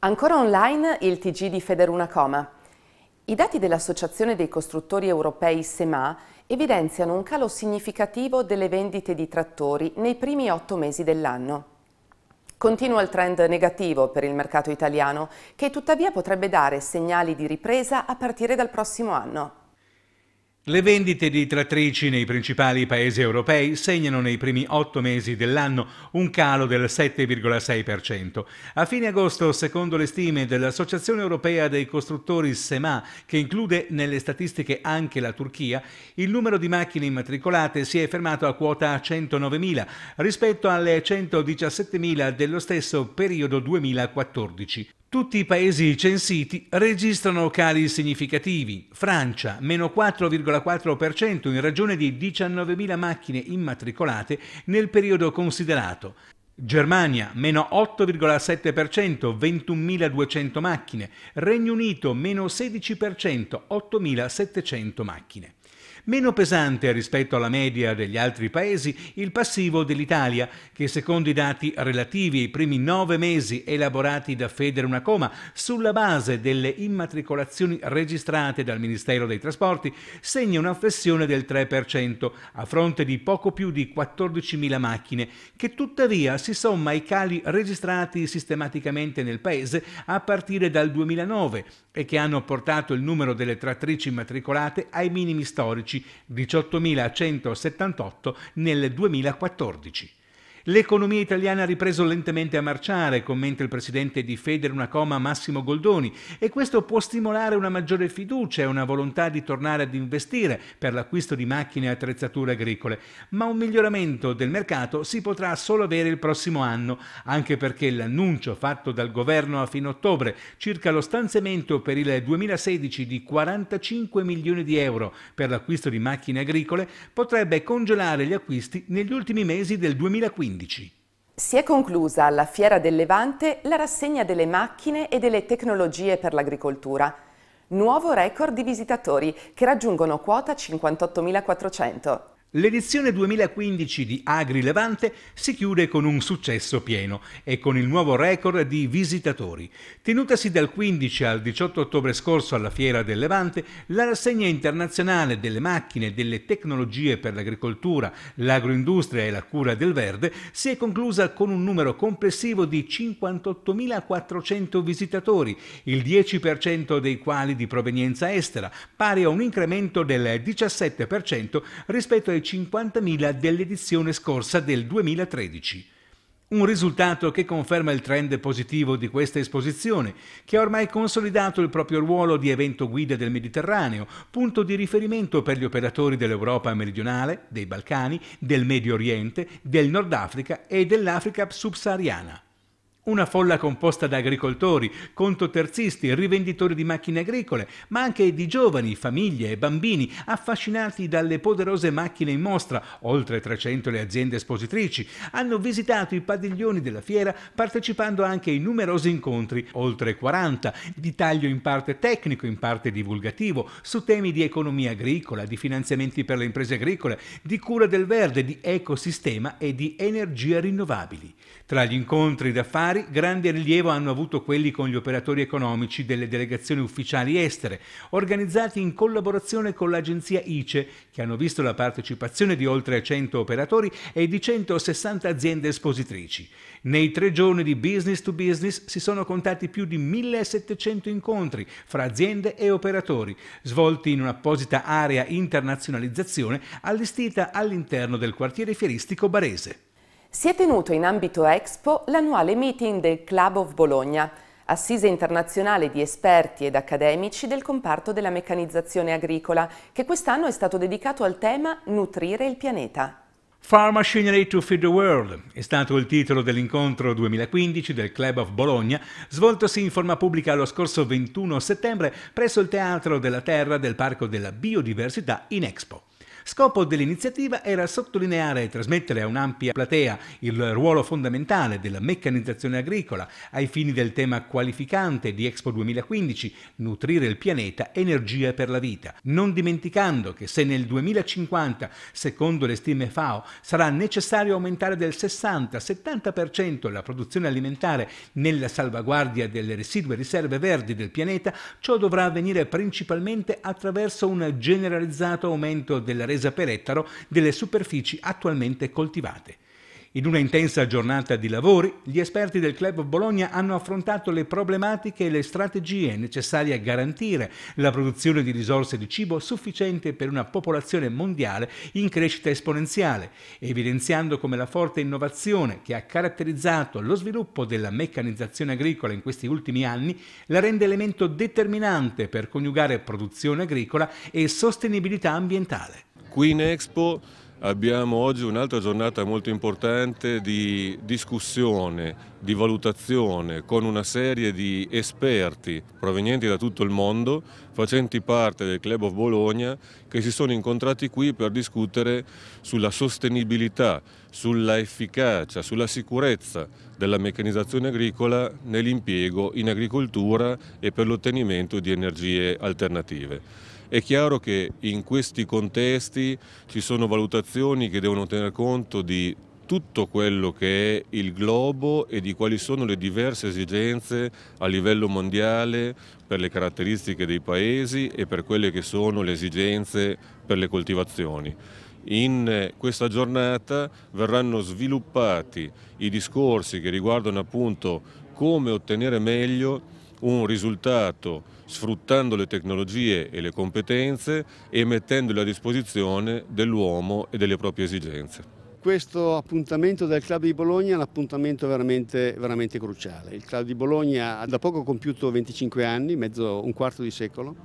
Ancora online il TG di Federuna Coma. I dati dell'Associazione dei costruttori europei SEMA evidenziano un calo significativo delle vendite di trattori nei primi otto mesi dell'anno. Continua il trend negativo per il mercato italiano, che tuttavia potrebbe dare segnali di ripresa a partire dal prossimo anno. Le vendite di trattrici nei principali paesi europei segnano nei primi otto mesi dell'anno un calo del 7,6%. A fine agosto, secondo le stime dell'Associazione Europea dei Costruttori SEMA, che include nelle statistiche anche la Turchia, il numero di macchine immatricolate si è fermato a quota 109.000 rispetto alle 117.000 dello stesso periodo 2014. Tutti i paesi censiti registrano cali significativi. Francia, meno 4,4% in ragione di 19.000 macchine immatricolate nel periodo considerato. Germania, meno 8,7%, 21.200 macchine. Regno Unito, meno 16%, 8.700 macchine. Meno pesante rispetto alla media degli altri paesi il passivo dell'Italia, che secondo i dati relativi ai primi nove mesi elaborati da Federe Unacoma sulla base delle immatricolazioni registrate dal Ministero dei Trasporti, segna una flessione del 3% a fronte di poco più di 14.000 macchine, che tuttavia si somma ai cali registrati sistematicamente nel paese a partire dal 2009 e che hanno portato il numero delle trattrici immatricolate ai minimi storici 18.178 nel 2014. L'economia italiana ha ripreso lentamente a marciare, commenta il presidente di una coma Massimo Goldoni, e questo può stimolare una maggiore fiducia e una volontà di tornare ad investire per l'acquisto di macchine e attrezzature agricole. Ma un miglioramento del mercato si potrà solo avere il prossimo anno, anche perché l'annuncio fatto dal governo a fine ottobre circa lo stanziamento per il 2016 di 45 milioni di euro per l'acquisto di macchine agricole potrebbe congelare gli acquisti negli ultimi mesi del 2015. 2015. Si è conclusa alla Fiera del Levante la rassegna delle macchine e delle tecnologie per l'agricoltura. Nuovo record di visitatori che raggiungono quota 58.400. L'edizione 2015 di Agri Levante si chiude con un successo pieno e con il nuovo record di visitatori. Tenutasi dal 15 al 18 ottobre scorso alla Fiera del Levante, la rassegna internazionale delle macchine e delle tecnologie per l'agricoltura, l'agroindustria e la cura del verde si è conclusa con un numero complessivo di 58.400 visitatori, il 10% dei quali di provenienza estera, pari a un incremento del 17% rispetto ai 50.000 dell'edizione scorsa del 2013. Un risultato che conferma il trend positivo di questa esposizione, che ha ormai consolidato il proprio ruolo di evento guida del Mediterraneo, punto di riferimento per gli operatori dell'Europa meridionale, dei Balcani, del Medio Oriente, del Nord Africa e dell'Africa subsahariana. Una folla composta da agricoltori, contoterzisti, rivenditori di macchine agricole, ma anche di giovani, famiglie e bambini affascinati dalle poderose macchine in mostra, oltre 300 le aziende espositrici, hanno visitato i padiglioni della fiera partecipando anche ai numerosi incontri, oltre 40, di taglio in parte tecnico, in parte divulgativo, su temi di economia agricola, di finanziamenti per le imprese agricole, di cura del verde, di ecosistema e di energie rinnovabili. Tra gli incontri d'affari militari, grande rilievo hanno avuto quelli con gli operatori economici delle delegazioni ufficiali estere, organizzati in collaborazione con l'agenzia ICE, che hanno visto la partecipazione di oltre 100 operatori e di 160 aziende espositrici. Nei tre giorni di business to business si sono contati più di 1700 incontri fra aziende e operatori, svolti in un'apposita area internazionalizzazione allestita all'interno del quartiere fieristico barese. Si è tenuto in ambito Expo l'annuale meeting del Club of Bologna, assise internazionale di esperti ed accademici del comparto della meccanizzazione agricola, che quest'anno è stato dedicato al tema Nutrire il pianeta. Farm Machinery to Feed the World è stato il titolo dell'incontro 2015 del Club of Bologna, svoltosi in forma pubblica lo scorso 21 settembre presso il Teatro della Terra del Parco della Biodiversità in Expo. Scopo dell'iniziativa era sottolineare e trasmettere a un'ampia platea il ruolo fondamentale della meccanizzazione agricola ai fini del tema qualificante di Expo 2015, nutrire il pianeta, energia per la vita, non dimenticando che se nel 2050, secondo le stime FAO, sarà necessario aumentare del 60-70% la produzione alimentare nella salvaguardia delle residue riserve verdi del pianeta, ciò dovrà avvenire principalmente attraverso un generalizzato aumento della resa presa per ettaro delle superfici attualmente coltivate. In una intensa giornata di lavori, gli esperti del Club Bologna hanno affrontato le problematiche e le strategie necessarie a garantire la produzione di risorse di cibo sufficiente per una popolazione mondiale in crescita esponenziale, evidenziando come la forte innovazione che ha caratterizzato lo sviluppo della meccanizzazione agricola in questi ultimi anni la rende elemento determinante per coniugare produzione agricola e sostenibilità ambientale. Qui in Expo abbiamo oggi un'altra giornata molto importante di discussione, di valutazione con una serie di esperti provenienti da tutto il mondo, facenti parte del Club of Bologna, che si sono incontrati qui per discutere sulla sostenibilità, sulla efficacia, sulla sicurezza della meccanizzazione agricola nell'impiego in agricoltura e per l'ottenimento di energie alternative. È chiaro che in questi contesti ci sono valutazioni che devono tener conto di tutto quello che è il globo e di quali sono le diverse esigenze a livello mondiale per le caratteristiche dei paesi e per quelle che sono le esigenze per le coltivazioni. In eh, questa giornata verranno sviluppati i discorsi che riguardano appunto come ottenere meglio un risultato sfruttando le tecnologie e le competenze e mettendole a disposizione dell'uomo e delle proprie esigenze questo appuntamento del Club di Bologna è un appuntamento veramente, veramente, cruciale. Il Club di Bologna ha da poco compiuto 25 anni, mezzo, un quarto di secolo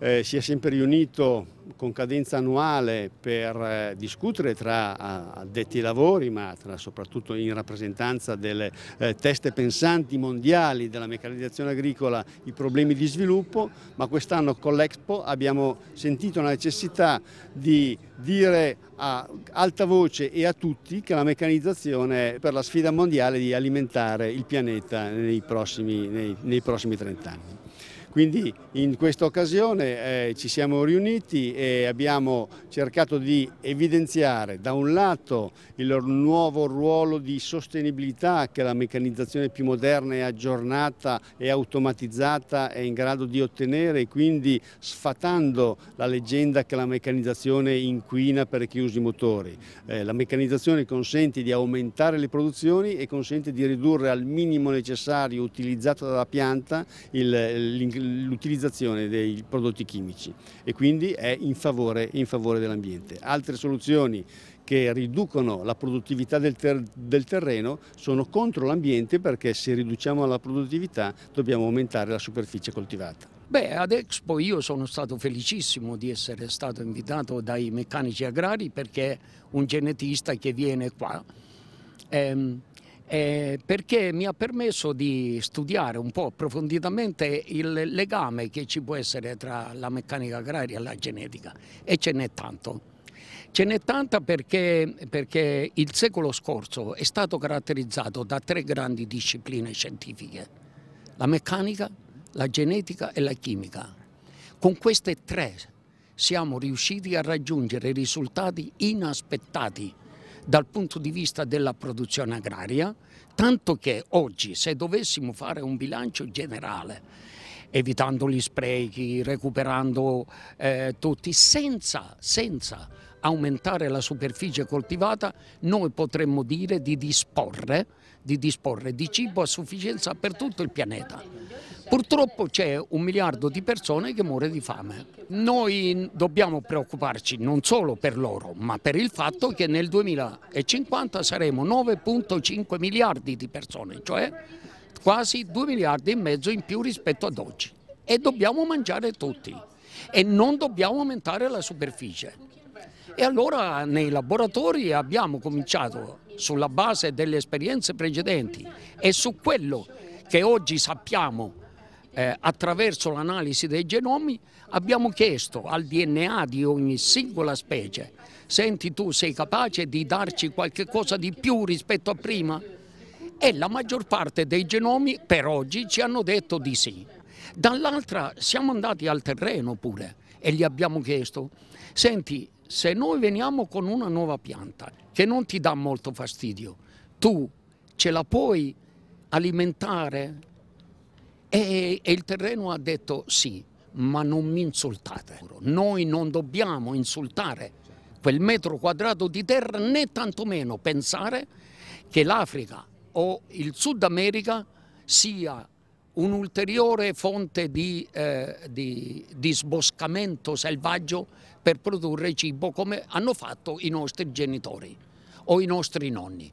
eh, si è sempre riunito con cadenza annuale per eh, discutere tra ah, addetti ai lavori ma tra, soprattutto in rappresentanza delle eh, teste pensanti mondiali della meccanizzazione agricola i problemi di sviluppo ma quest'anno con l'Expo abbiamo sentito la necessità di dire a alta voce e a tutti che la meccanizzazione è per la sfida mondiale di alimentare il pianeta nei prossimi, nei, nei prossimi 30 anni. Quindi in questa occasione eh, ci siamo riuniti e abbiamo cercato di evidenziare da un lato il nuovo ruolo di sostenibilità che la meccanizzazione più moderna e aggiornata e automatizzata è in grado di ottenere quindi sfatando la leggenda che la meccanizzazione inquina per chi usa i motori. Eh, la meccanizzazione consente di aumentare le produzioni e consente di ridurre al minimo necessario utilizzato dalla pianta il, l'utilizzazione dei prodotti chimici e quindi è in favore, in favore dell'ambiente. Altre soluzioni che riducono la produttività del, ter del terreno sono contro l'ambiente perché se riduciamo la produttività dobbiamo aumentare la superficie coltivata. Beh, ad Expo io sono stato felicissimo di essere stato invitato dai meccanici agrari perché un genetista che viene qua ehm, eh, perché mi ha permesso di studiare un po' approfonditamente il legame che ci può essere tra la meccanica agraria e la genetica e ce n'è tanto. Ce n'è tanta perché, perché il secolo scorso è stato caratterizzato da tre grandi discipline scientifiche, la meccanica, la genetica e la chimica. Con queste tre siamo riusciti a raggiungere risultati inaspettati dal punto di vista della produzione agraria, tanto che oggi se dovessimo fare un bilancio generale, evitando gli sprechi, recuperando eh, tutti, senza, senza aumentare la superficie coltivata, noi potremmo dire di disporre, di disporre di cibo a sufficienza per tutto il pianeta. Purtroppo c'è un miliardo di persone che muore di fame. Noi dobbiamo preoccuparci non solo per loro, ma per il fatto che nel 2050 saremo 9.5 miliardi di persone, cioè quasi 2 miliardi e mezzo in più rispetto ad oggi. E dobbiamo mangiare tutti e non dobbiamo aumentare la superficie. E allora nei laboratori abbiamo cominciato sulla base delle esperienze precedenti e su quello che oggi sappiamo eh, attraverso l'analisi dei genomi abbiamo chiesto al DNA di ogni singola specie, senti tu sei capace di darci qualche cosa di più rispetto a prima? E la maggior parte dei genomi per oggi ci hanno detto di sì. Dall'altra siamo andati al terreno pure e gli abbiamo chiesto, senti se noi veniamo con una nuova pianta che non ti dà molto fastidio, tu ce la puoi alimentare e, e il terreno ha detto sì, ma non mi insultate. Certo. Noi non dobbiamo insultare quel metro quadrato di terra né tantomeno pensare che l'Africa o il Sud America sia un'ulteriore fonte di, eh, di, di, sboscamento selvaggio per produrre cibo come hanno fatto i nostri genitori o i nostri nonni.